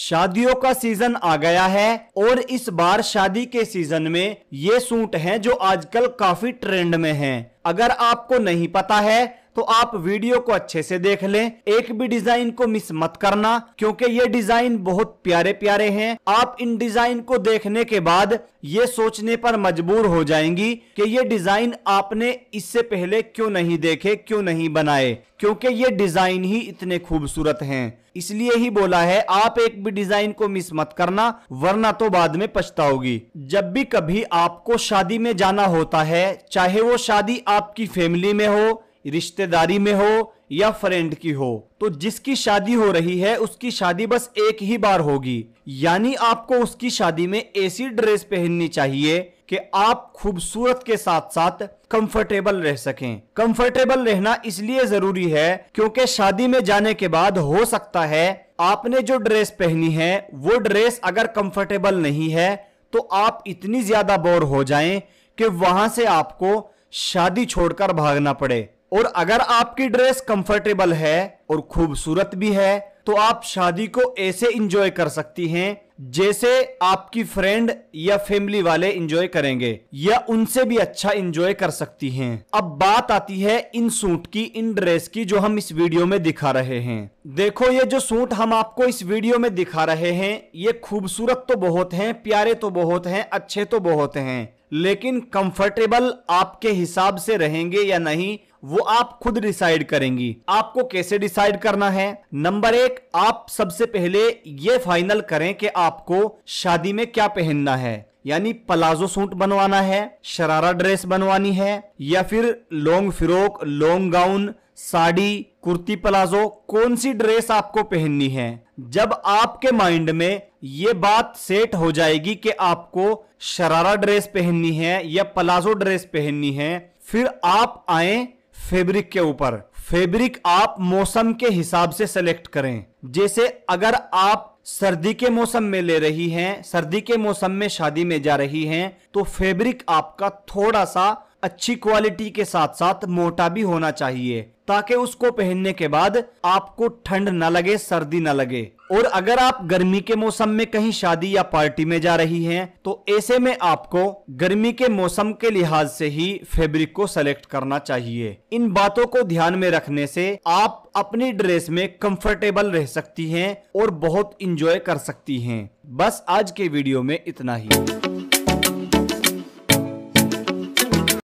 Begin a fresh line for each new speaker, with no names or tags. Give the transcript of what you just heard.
शादियों का सीजन आ गया है और इस बार शादी के सीजन में ये सूट हैं जो आजकल काफी ट्रेंड में हैं। अगर आपको नहीं पता है तो आप वीडियो को अच्छे से देख लें एक भी डिजाइन को मिस मत करना क्योंकि ये डिजाइन बहुत प्यारे प्यारे हैं आप इन डिजाइन को देखने के बाद ये सोचने पर मजबूर हो जाएंगी कि ये डिजाइन आपने इससे पहले क्यों नहीं देखे क्यों नहीं बनाए क्योंकि ये डिजाइन ही इतने खूबसूरत हैं इसलिए ही बोला है आप एक भी डिजाइन को मिस मत करना वरना तो बाद में पछताओगी जब भी कभी आपको शादी में जाना होता है चाहे वो शादी आपकी फैमिली में हो रिश्तेदारी में हो या फ्रेंड की हो तो जिसकी शादी हो रही है उसकी शादी बस एक ही बार होगी यानी आपको उसकी शादी में ऐसी ड्रेस पहननी चाहिए कि आप खूबसूरत के साथ साथ कंफर्टेबल रह सकें कंफर्टेबल रहना इसलिए जरूरी है क्योंकि शादी में जाने के बाद हो सकता है आपने जो ड्रेस पहनी है वो ड्रेस अगर कंफर्टेबल नहीं है तो आप इतनी ज्यादा बोर हो जाएं कि वहां से आपको शादी छोड़कर भागना पड़े और अगर आपकी ड्रेस कंफर्टेबल है और खूबसूरत भी है तो आप शादी को ऐसे इंजॉय कर सकती हैं जैसे आपकी फ्रेंड या फैमिली वाले इंजॉय करेंगे या उनसे भी अच्छा इंजॉय कर सकती हैं अब बात आती है इन सूट की इन ड्रेस की जो हम इस वीडियो में दिखा रहे हैं देखो ये जो सूट हम आपको इस वीडियो में दिखा रहे हैं ये खूबसूरत तो बहुत हैं प्यारे तो बहुत हैं अच्छे तो बहुत हैं लेकिन कंफर्टेबल आपके हिसाब से रहेंगे या नहीं वो आप खुद डिसाइड करेंगी आपको कैसे डिसाइड करना है नंबर एक आप सबसे पहले ये फाइनल करें कि आपको शादी में क्या पहनना है यानी प्लाजो सूट बनवाना है शरारा ड्रेस बनवानी है या फिर long frock long gown sari kurti palazzo कौन सी ड्रेस आपको पहननी है जब आपके माइंड में ये बात सेट हो जाएगी कि आपको शरारा ड्रेस पहननी है या प्लाजो ड्रेस पहननी है फिर आप आए फेब्रिक के ऊपर फैब्रिक आप मौसम के हिसाब से सेलेक्ट करें जैसे अगर आप सर्दी के मौसम में ले रही हैं सर्दी के मौसम में शादी में जा रही हैं तो फैब्रिक आपका थोड़ा सा अच्छी क्वालिटी के साथ साथ मोटा भी होना चाहिए ताकि उसको पहनने के बाद आपको ठंड न लगे सर्दी न लगे और अगर आप गर्मी के मौसम में कहीं शादी या पार्टी में जा रही हैं तो ऐसे में आपको गर्मी के मौसम के लिहाज से ही फैब्रिक को सेलेक्ट करना चाहिए इन बातों को ध्यान में रखने से आप अपनी ड्रेस में कंफर्टेबल रह सकती हैं और बहुत इंजॉय कर सकती हैं बस आज के वीडियो में इतना ही